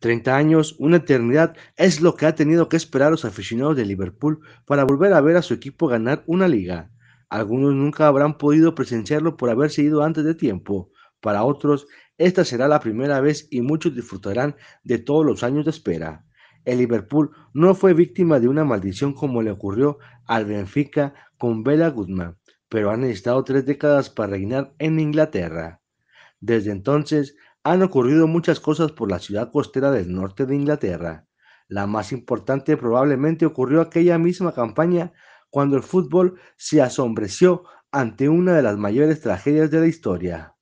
30 años, una eternidad, es lo que ha tenido que esperar los aficionados de Liverpool para volver a ver a su equipo ganar una liga. Algunos nunca habrán podido presenciarlo por haberse ido antes de tiempo. Para otros, esta será la primera vez y muchos disfrutarán de todos los años de espera. El Liverpool no fue víctima de una maldición como le ocurrió al Benfica con Bela Guzmán, pero han necesitado tres décadas para reinar en Inglaterra. Desde entonces, han ocurrido muchas cosas por la ciudad costera del norte de Inglaterra. La más importante probablemente ocurrió aquella misma campaña cuando el fútbol se asombreció ante una de las mayores tragedias de la historia.